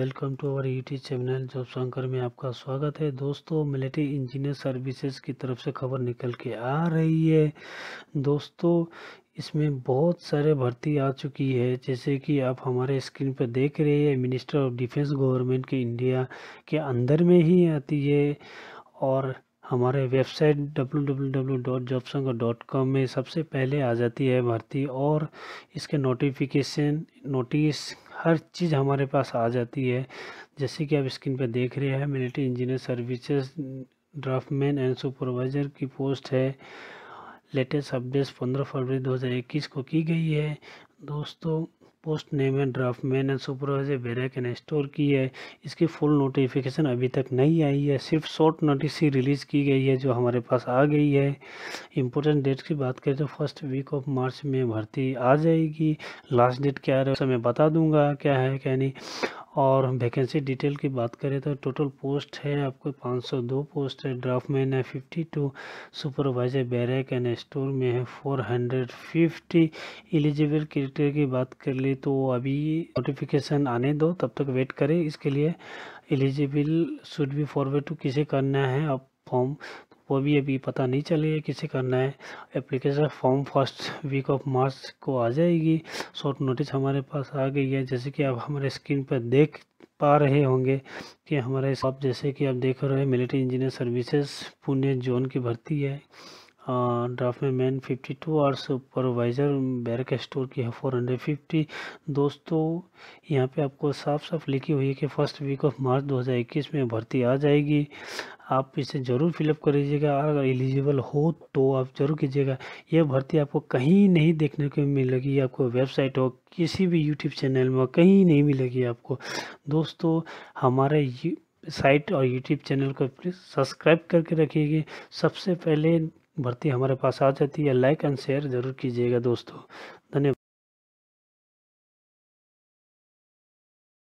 welcome to our YouTube e channel job Shankar में आपका स्वागत है दोस्तों मिलिट्री इंजीनियर सर्विसेज की तरफ से खबर निकल के आ रही है दोस्तों इसमें बहुत सारे भर्ती आ चुकी है जैसे कि आप हमारे स्क्रीन पर देख रहे हैं मिनिस्टर ऑफ डिफेंस गवर्नमेंट के इंडिया के अंदर में ही आती है और हमारे वेबसाइट www.jobsankar.com में सबसे पहले आ जाती है भर्ती और इसके नोटिफिकेशन नोटिस हर चीज़ हमारे पास आ जाती है जैसे कि आप स्क्रीन पर देख रहे हैं military engineer services draftsman and supervisor की पोस्ट है लेटेस्ट अपडेट्स पंद्रह फरवरी 2021 को की गई है दोस्तों पोस्ट नेम है draftsman and supervisor barrack ने स्टोर की है इसकी फुल नोटिफिकेशन अभी तक नहीं आई है सिर्फ शॉर्ट नोटिस ही रिलीज़ की गई है जो हमारे पास आ गई है इंपॉर्टेंट डेट की बात करें तो फर्स्ट वीक ऑफ मार्च में भर्ती आ जाएगी लास्ट डेट क्या है मैं बता दूंगा क्या है क्या नहीं और वैकेंसी डिटेल की बात करें तो टोटल पोस्ट है आपको 502 पोस्ट है ड्राफ्ट मैन है 52 सुपरवाइजर बैरक एंड स्टोर में है 450 एलिजिबल क्रिटेरिया की बात कर ले तो अभी नोटिफिकेशन आने दो तब तक वेट करें इसके लिए eligible should be forward to किसे करना है आप फॉर्म वो भी अभी पता नहीं चले किसे करना है application form first week of March को आ जाएगी शॉर्ट नोटिस हमारे पास आ गई है जैसे कि आप हमारे स्क्रीन पर देख पा रहे होंगे कि हमारे आप जैसे कि आप देख रहे हैं military engineer services Pune zone की भर्ती है ड्राफ्ट हाँ, में मैन 52 और सुपरवाइज़र बैरक स्टोर की है 450 दोस्तों यहाँ पे आपको साफ साफ लिखी हुई है कि फ़र्स्ट वीक ऑफ मार्च 2021 में भर्ती आ जाएगी आप इसे ज़रूर फिलअप कर लीजिएगा अगर एलिजिबल हो तो आप ज़रूर कीजिएगा यह भर्ती आपको कहीं नहीं देखने को मिलेगी आपको वेबसाइट हो किसी भी यूट्यूब चैनल में कहीं नहीं मिलेगी आपको दोस्तों हमारे साइट और यूट्यूब चैनल को प्लीज़ सब्सक्राइब करके रखिएगा सबसे पहले भर्ती हमारे पास आ जाती है लाइक एंड शेयर ज़रूर कीजिएगा दोस्तों धन्यवाद